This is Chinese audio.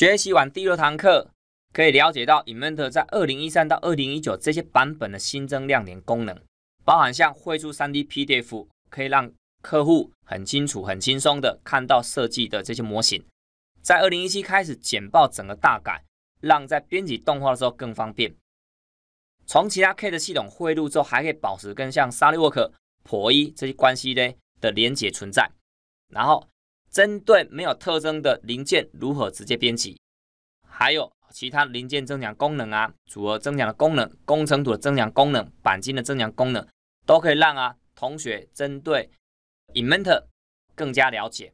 学习完第六堂课，可以了解到 Invent 在2013到2019这些版本的新增亮点功能，包含像绘出 3D PDF，可以让客户很清楚、很轻松的看到设计的这些模型。在2017开始剪报整个大改，让在编辑动画的时候更方便。从其他 CAD 系统汇入之后，还可以保持跟像 SolidWorks、p o 这些关系的的连接存在。然后针对没有特征的零件如何直接编辑，还有其他零件增强功能啊，组合增强的功能，工程图的增强功能，钣金的增强功能，都可以让啊同学针对 i n v e n t o r 更加了解。